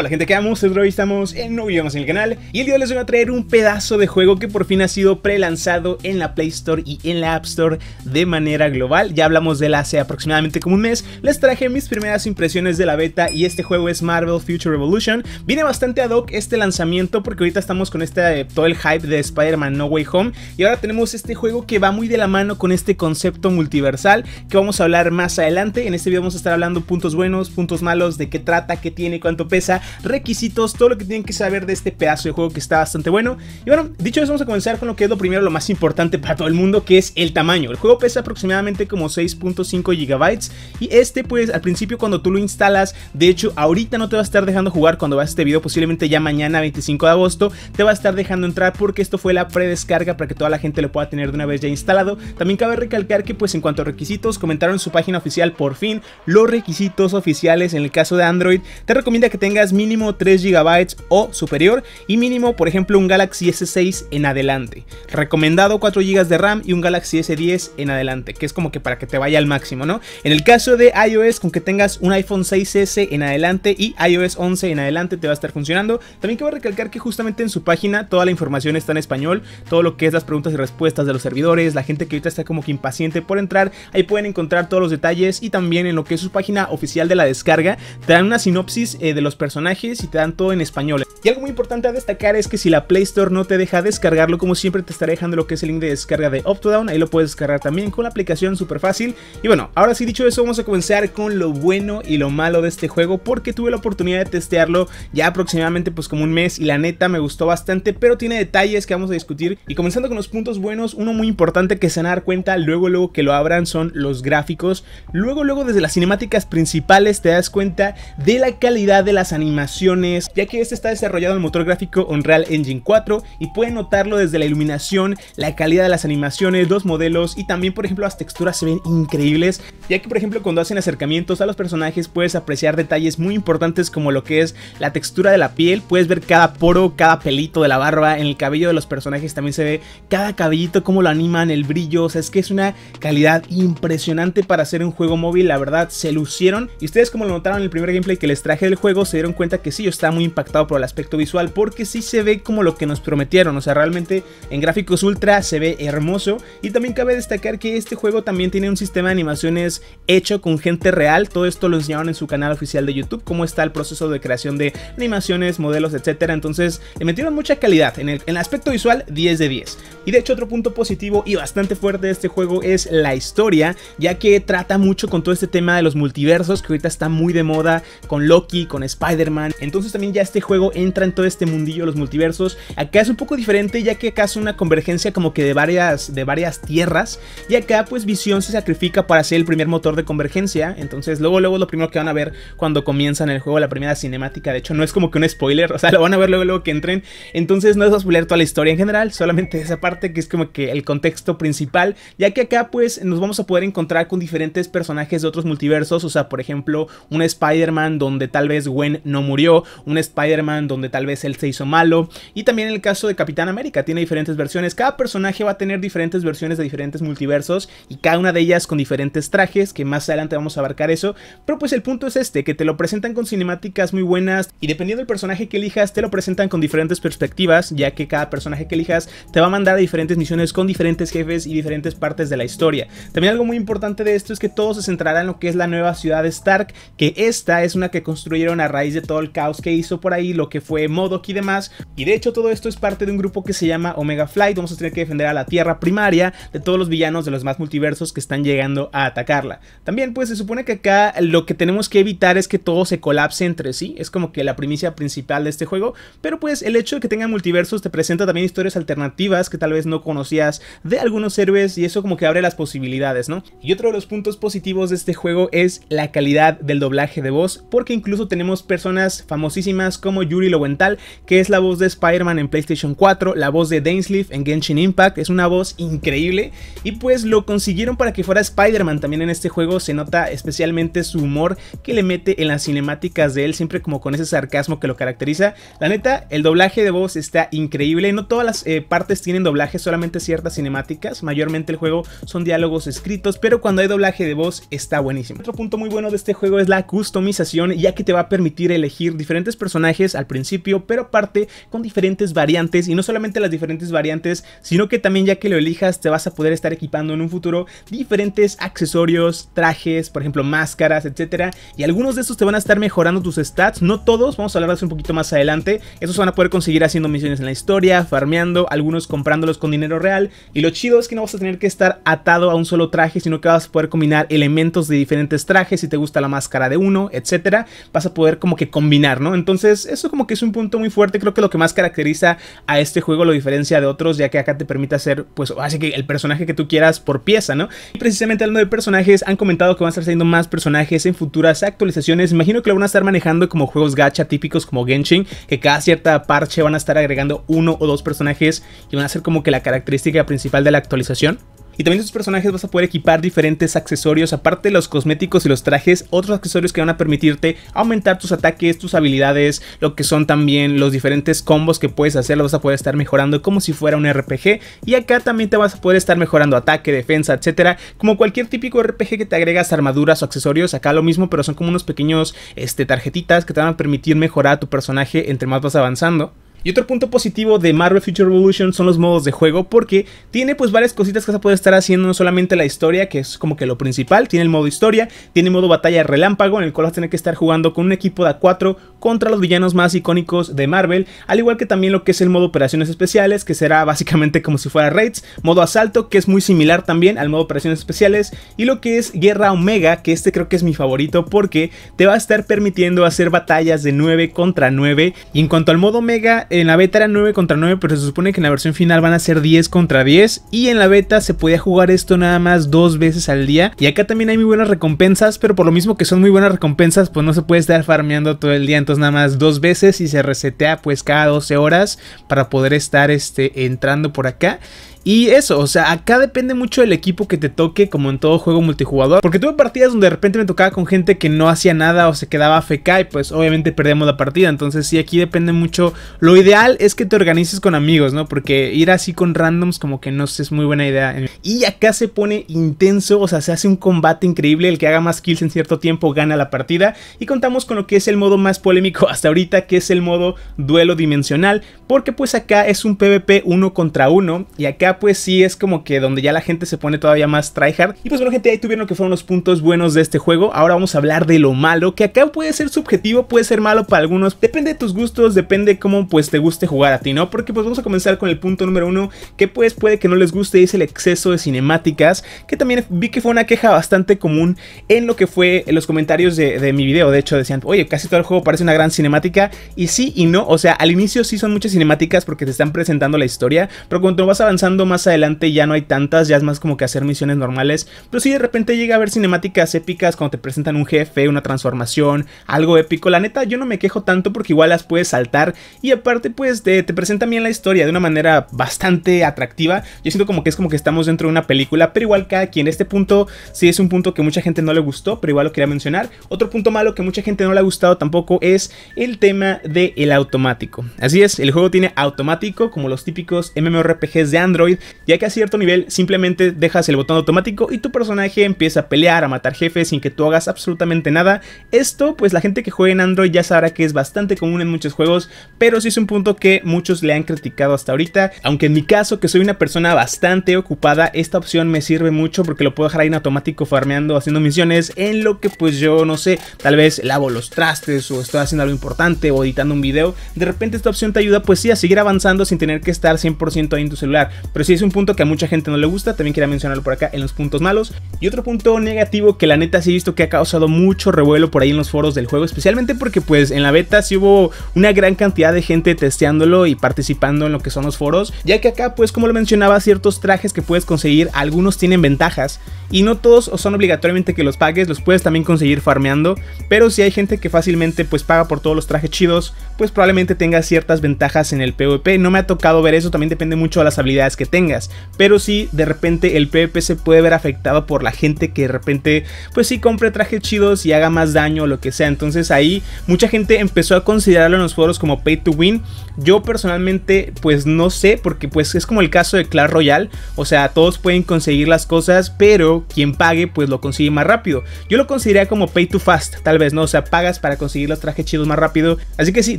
Hola gente qué vamos, hoy estamos en un nuevo en el canal y el día de les voy a traer un pedazo de juego que por fin ha sido prelanzado en la Play Store y en la App Store de manera global. Ya hablamos de él hace aproximadamente como un mes, les traje mis primeras impresiones de la beta y este juego es Marvel Future Revolution. Viene bastante ad hoc este lanzamiento porque ahorita estamos con este, eh, todo el hype de Spider-Man No Way Home y ahora tenemos este juego que va muy de la mano con este concepto multiversal que vamos a hablar más adelante. En este video vamos a estar hablando puntos buenos, puntos malos, de qué trata, qué tiene, cuánto pesa requisitos, todo lo que tienen que saber de este pedazo de juego que está bastante bueno. Y bueno, dicho eso, vamos a comenzar con lo que es lo primero, lo más importante para todo el mundo, que es el tamaño. El juego pesa aproximadamente como 6.5 GB y este pues al principio cuando tú lo instalas, de hecho ahorita no te va a estar dejando jugar cuando veas este video, posiblemente ya mañana 25 de agosto, te va a estar dejando entrar porque esto fue la predescarga para que toda la gente lo pueda tener de una vez ya instalado. También cabe recalcar que pues en cuanto a requisitos, comentaron en su página oficial por fin los requisitos oficiales en el caso de Android. Te recomienda que tengas mínimo 3 GB o superior y mínimo, por ejemplo, un Galaxy S6 en adelante. Recomendado 4 GB de RAM y un Galaxy S10 en adelante, que es como que para que te vaya al máximo, ¿no? En el caso de iOS, con que tengas un iPhone 6S en adelante y iOS 11 en adelante te va a estar funcionando. También quiero recalcar que justamente en su página toda la información está en español, todo lo que es las preguntas y respuestas de los servidores, la gente que ahorita está como que impaciente por entrar, ahí pueden encontrar todos los detalles y también en lo que es su página oficial de la descarga, te dan una sinopsis eh, de los personajes y te dan todo en español. Y algo muy importante a destacar es que si la Play Store no te deja descargarlo, como siempre te estaré dejando lo que es el link de descarga de Up Down, ahí lo puedes descargar también con la aplicación súper fácil. Y bueno, ahora sí dicho eso, vamos a comenzar con lo bueno y lo malo de este juego, porque tuve la oportunidad de testearlo ya aproximadamente pues como un mes y la neta me gustó bastante, pero tiene detalles que vamos a discutir. Y comenzando con los puntos buenos, uno muy importante que se van a dar cuenta luego luego que lo abran son los gráficos. Luego luego desde las cinemáticas principales te das cuenta de la calidad de las animaciones animaciones, ya que este está desarrollado en motor gráfico Unreal Engine 4 y pueden notarlo desde la iluminación, la calidad de las animaciones, los modelos y también por ejemplo las texturas se ven increíbles, ya que por ejemplo cuando hacen acercamientos a los personajes puedes apreciar detalles muy importantes como lo que es la textura de la piel, puedes ver cada poro, cada pelito de la barba, en el cabello de los personajes también se ve cada cabellito, cómo lo animan, el brillo, o sea, es que es una calidad impresionante para hacer un juego móvil, la verdad se lucieron y ustedes como lo notaron en el primer gameplay que les traje del juego se dieron cuenta cuenta que sí, yo estaba muy impactado por el aspecto visual porque sí se ve como lo que nos prometieron, o sea, realmente en gráficos ultra se ve hermoso y también cabe destacar que este juego también tiene un sistema de animaciones hecho con gente real, todo esto lo enseñaron en su canal oficial de YouTube, cómo está el proceso de creación de animaciones, modelos, etcétera, entonces le metieron mucha calidad, en el, en el aspecto visual 10 de 10. Y de hecho otro punto positivo y bastante fuerte de este juego es la historia, ya que trata mucho con todo este tema de los multiversos que ahorita está muy de moda con Loki, con spider entonces también ya este juego entra en todo este mundillo de los multiversos. Acá es un poco diferente ya que acá es una convergencia como que de varias, de varias tierras. Y acá pues Visión se sacrifica para ser el primer motor de convergencia. Entonces luego luego lo primero que van a ver cuando comienzan el juego, la primera cinemática. De hecho no es como que un spoiler, o sea lo van a ver luego, luego que entren. Entonces no es spoiler toda la historia en general, solamente esa parte que es como que el contexto principal. Ya que acá pues nos vamos a poder encontrar con diferentes personajes de otros multiversos. O sea por ejemplo un Spider-Man donde tal vez Gwen no murió, un Spider-Man donde tal vez él se hizo malo, y también el caso de Capitán América, tiene diferentes versiones, cada personaje va a tener diferentes versiones de diferentes multiversos y cada una de ellas con diferentes trajes, que más adelante vamos a abarcar eso, pero pues el punto es este, que te lo presentan con cinemáticas muy buenas y dependiendo del personaje que elijas te lo presentan con diferentes perspectivas, ya que cada personaje que elijas te va a mandar a diferentes misiones con diferentes jefes y diferentes partes de la historia. También algo muy importante de esto es que todo se centrará en lo que es la nueva ciudad de Stark, que esta es una que construyeron a raíz de todo el caos que hizo por ahí, lo que fue Modok y demás. Y de hecho todo esto es parte de un grupo que se llama Omega Flight. Vamos a tener que defender a la Tierra primaria de todos los villanos de los más multiversos que están llegando a atacarla. También pues se supone que acá lo que tenemos que evitar es que todo se colapse entre sí. Es como que la primicia principal de este juego. Pero pues el hecho de que tenga multiversos te presenta también historias alternativas que tal vez no conocías de algunos héroes y eso como que abre las posibilidades, ¿no? Y otro de los puntos positivos de este juego es la calidad del doblaje de voz porque incluso tenemos personas famosísimas como Yuri Lowenthal, que es la voz de Spider-Man en PlayStation 4, la voz de Dainsleif en Genshin Impact, es una voz increíble y pues lo consiguieron para que fuera Spider-Man también en este juego, se nota especialmente su humor que le mete en las cinemáticas de él, siempre como con ese sarcasmo que lo caracteriza. La neta, el doblaje de voz está increíble, no todas las eh, partes tienen doblaje, solamente ciertas cinemáticas, mayormente el juego son diálogos escritos, pero cuando hay doblaje de voz está buenísimo. Otro punto muy bueno de este juego es la customización, ya que te va a permitir elegir diferentes personajes al principio, pero aparte con diferentes variantes y no solamente las diferentes variantes, sino que también ya que lo elijas te vas a poder estar equipando en un futuro diferentes accesorios, trajes, por ejemplo máscaras, etcétera, y algunos de estos te van a estar mejorando tus stats, no todos, vamos a hablar de eso un poquito más adelante, se van a poder conseguir haciendo misiones en la historia, farmeando, algunos comprándolos con dinero real, y lo chido es que no vas a tener que estar atado a un solo traje, sino que vas a poder combinar elementos de diferentes trajes, si te gusta la máscara de uno, etcétera, vas a poder como que combinar, ¿no? Entonces, eso como que es un punto muy fuerte, creo que lo que más caracteriza a este juego lo diferencia de otros, ya que acá te permite hacer, pues, así que el personaje que tú quieras por pieza, ¿no? Y precisamente hablando de personajes, han comentado que van a estar saliendo más personajes en futuras actualizaciones, imagino que lo van a estar manejando como juegos gacha típicos como Genshin, que cada cierta parche van a estar agregando uno o dos personajes y van a ser como que la característica principal de la actualización. Y también tus personajes vas a poder equipar diferentes accesorios, aparte de los cosméticos y los trajes, otros accesorios que van a permitirte aumentar tus ataques, tus habilidades, lo que son también los diferentes combos que puedes hacer, los vas a poder estar mejorando como si fuera un RPG. Y acá también te vas a poder estar mejorando ataque, defensa, etcétera, como cualquier típico RPG que te agregas armaduras o accesorios. Acá lo mismo, pero son como unos pequeños este, tarjetitas que te van a permitir mejorar a tu personaje entre más vas avanzando. Y otro punto positivo de Marvel Future Revolution son los modos de juego, porque tiene pues varias cositas que se puede estar haciendo, no solamente la historia, que es como que lo principal, tiene el modo historia, tiene modo batalla relámpago, en el cual vas a tener que estar jugando con un equipo de A4 contra los villanos más icónicos de Marvel, al igual que también lo que es el modo operaciones especiales, que será básicamente como si fuera raids, modo asalto, que es muy similar también al modo operaciones especiales, y lo que es guerra omega, que este creo que es mi favorito, porque te va a estar permitiendo hacer batallas de 9 contra 9, y en cuanto al modo omega, en la beta era 9 contra 9, pero se supone que en la versión final van a ser 10 contra 10. Y en la beta se podía jugar esto nada más dos veces al día. Y acá también hay muy buenas recompensas, pero por lo mismo que son muy buenas recompensas, pues no se puede estar farmeando todo el día. Entonces nada más dos veces y se resetea pues cada 12 horas para poder estar este, entrando por acá. Y eso, o sea, acá depende mucho del equipo que te toque, como en todo juego multijugador. Porque tuve partidas donde de repente me tocaba con gente que no hacía nada o se quedaba feca y pues obviamente perdemos la partida. Entonces sí, aquí depende mucho. Lo ideal es que te organices con amigos, ¿no? Porque ir así con randoms como que no sé, es muy buena idea. Y acá se pone intenso, o sea, se hace un combate increíble. El que haga más kills en cierto tiempo gana la partida. Y contamos con lo que es el modo más polémico hasta ahorita, que es el modo duelo dimensional. Porque pues acá es un PvP uno contra uno y acá pues sí es como que donde ya la gente se pone todavía más tryhard. Y pues bueno gente, ahí tuvieron que fueron los puntos buenos de este juego. Ahora vamos a hablar de lo malo, que acá puede ser subjetivo, puede ser malo para algunos. Depende de tus gustos, depende cómo pues te guste jugar a ti, ¿no? Porque pues vamos a comenzar con el punto número uno, que pues puede que no les guste, es el exceso de cinemáticas, que también vi que fue una queja bastante común en lo que fue en los comentarios de, de mi video. De hecho decían, oye, casi todo el juego parece una gran cinemática. Y sí y no, o sea, al inicio sí son muchas cinemáticas porque te están presentando la historia, pero cuando vas avanzando más adelante ya no hay tantas, ya es más como que hacer misiones normales, pero si de repente llega a ver cinemáticas épicas cuando te presentan un jefe, una transformación, algo épico. La neta, yo no me quejo tanto porque igual las puedes saltar y aparte pues te, te presenta bien la historia de una manera bastante atractiva. Yo siento como que es como que estamos dentro de una película, pero igual cada quien. Este punto sí es un punto que mucha gente no le gustó, pero igual lo quería mencionar. Otro punto malo que mucha gente no le ha gustado tampoco es el tema del el automático. Así es, el juego tiene automático como los típicos MMORPGs de Android ya que a cierto nivel simplemente dejas el botón automático y tu personaje empieza a pelear, a matar jefes sin que tú hagas absolutamente nada. Esto, pues la gente que juega en Android ya sabrá que es bastante común en muchos juegos, pero sí es un punto que muchos le han criticado hasta ahorita, aunque en mi caso, que soy una persona bastante ocupada, esta opción me sirve mucho porque lo puedo dejar ahí en automático farmeando, haciendo misiones, en lo que pues yo no sé, tal vez lavo los trastes o estoy haciendo algo importante o editando un video, de repente esta opción te ayuda pues sí a seguir avanzando sin tener que estar 100% ahí en tu celular, pero sí es un punto que a mucha gente no le gusta, también quería mencionarlo por acá en los puntos malos. Y otro punto negativo que la neta sí he visto que ha causado mucho revuelo por ahí en los foros del juego, especialmente porque pues en la beta sí hubo una gran cantidad de gente testeándolo y participando en lo que son los foros, ya que acá pues como lo mencionaba ciertos trajes que puedes conseguir, algunos tienen ventajas y no todos son obligatoriamente que los pagues, los puedes también conseguir farmeando, pero si hay gente que fácilmente pues paga por todos los trajes chidos, pues probablemente tenga ciertas ventajas en el PvP, no me ha tocado ver eso, también depende mucho de las habilidades que tengas. Pero si de repente el PvP se puede ver afectado por la gente que de repente, pues si compre trajes chidos y haga más daño o lo que sea. Entonces ahí mucha gente empezó a considerarlo en los foros como pay to win. Yo personalmente, pues no sé, porque pues es como el caso de Clash Royale. O sea, todos pueden conseguir las cosas, pero quien pague, pues lo consigue más rápido. Yo lo consideraría como pay to fast, tal vez, ¿no? O sea, pagas para conseguir los trajes chidos más rápido. Así que sí,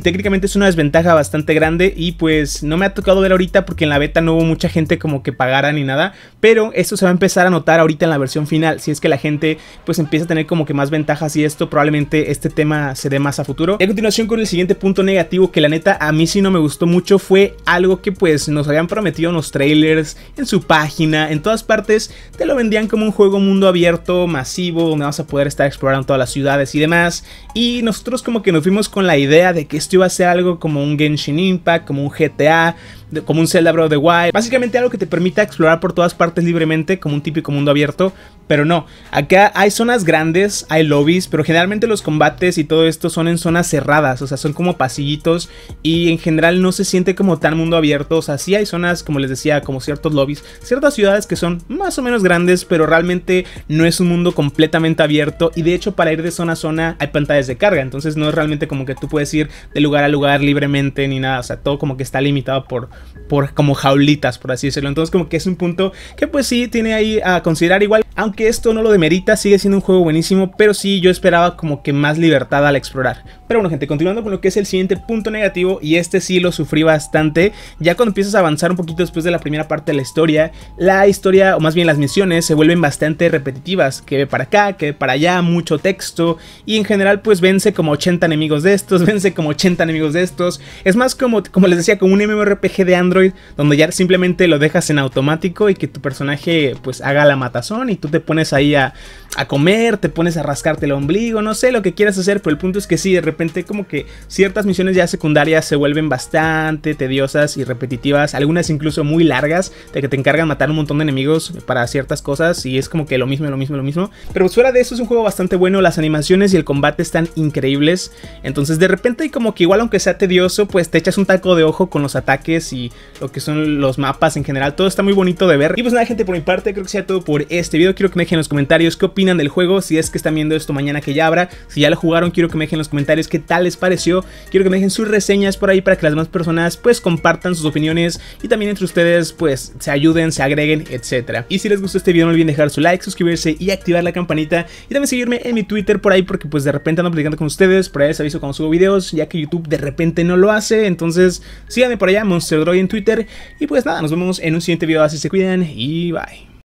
técnicamente es una desventaja bastante grande y pues no me ha tocado ver ahorita porque en la beta no hubo mucha gente como que pagaran y nada, pero esto se va a empezar a notar ahorita en la versión final, si es que la gente pues empieza a tener como que más ventajas y esto probablemente este tema se dé más a futuro. Y a continuación con el siguiente punto negativo que la neta a mí sí no me gustó mucho fue algo que pues nos habían prometido en los trailers, en su página, en todas partes, te lo vendían como un juego mundo abierto, masivo, donde vas a poder estar explorando todas las ciudades y demás, y nosotros como que nos fuimos con la idea de que esto iba a ser algo como un Genshin Impact, como un GTA, como un Zelda Breath Wild. Básicamente algo que te permita explorar por todas partes libremente, como un típico mundo abierto. Pero no, acá hay zonas grandes, hay lobbies, pero generalmente los combates y todo esto son en zonas cerradas, o sea, son como pasillitos y en general no se siente como tan mundo abierto. O sea, sí hay zonas, como les decía, como ciertos lobbies, ciertas ciudades que son más o menos grandes, pero realmente no es un mundo completamente abierto. Y de hecho, para ir de zona a zona hay pantallas de carga, entonces no es realmente como que tú puedes ir de lugar a lugar libremente ni nada, o sea, todo como que está limitado por, por como jaulitas, por así decirlo. Entonces como que es un punto que pues sí tiene ahí a considerar igual aunque esto no lo demerita, sigue siendo un juego buenísimo, pero sí yo esperaba como que más libertad al explorar. Pero bueno gente, continuando con lo que es el siguiente punto negativo, y este sí lo sufrí bastante, ya cuando empiezas a avanzar un poquito después de la primera parte de la historia, la historia, o más bien las misiones, se vuelven bastante repetitivas, que ve para acá, que ve para allá, mucho texto, y en general pues vence como 80 enemigos de estos, vence como 80 enemigos de estos, es más como, como les decía, como un MMORPG de Android, donde ya simplemente lo dejas en automático y que tu personaje pues haga la matazón y tú te pones ahí a, comer, te pones a rascarte el ombligo, no sé lo que quieras hacer, pero el punto es que sí, de repente como que ciertas misiones ya secundarias se vuelven bastante tediosas y repetitivas, algunas incluso muy largas, de que te encargan matar un montón de enemigos para ciertas cosas y es como que lo mismo, lo mismo, lo mismo. Pero fuera de eso es un juego bastante bueno, las animaciones y el combate están increíbles, entonces de repente como que igual aunque sea tedioso, pues te echas un taco de ojo con los ataques y lo que son los mapas en general, todo está muy bonito de ver. Y pues nada gente, por mi parte creo que sea todo por este video quiero que me dejen en los comentarios qué opinan del juego, si es que están viendo esto mañana que ya abra, si ya lo jugaron, quiero que me dejen en los comentarios qué tal les pareció, quiero que me dejen sus reseñas por ahí para que las más personas pues compartan sus opiniones y también entre ustedes pues se ayuden, se agreguen, Etcétera Y si les gustó este video no olviden dejar su like, suscribirse y activar la campanita y también seguirme en mi Twitter por ahí porque pues de repente ando platicando con ustedes, por ahí les aviso cuando subo videos, ya que YouTube de repente no lo hace, entonces síganme por allá, MonsterDroid en Twitter y pues nada, nos vemos en un siguiente video, así se cuidan y bye.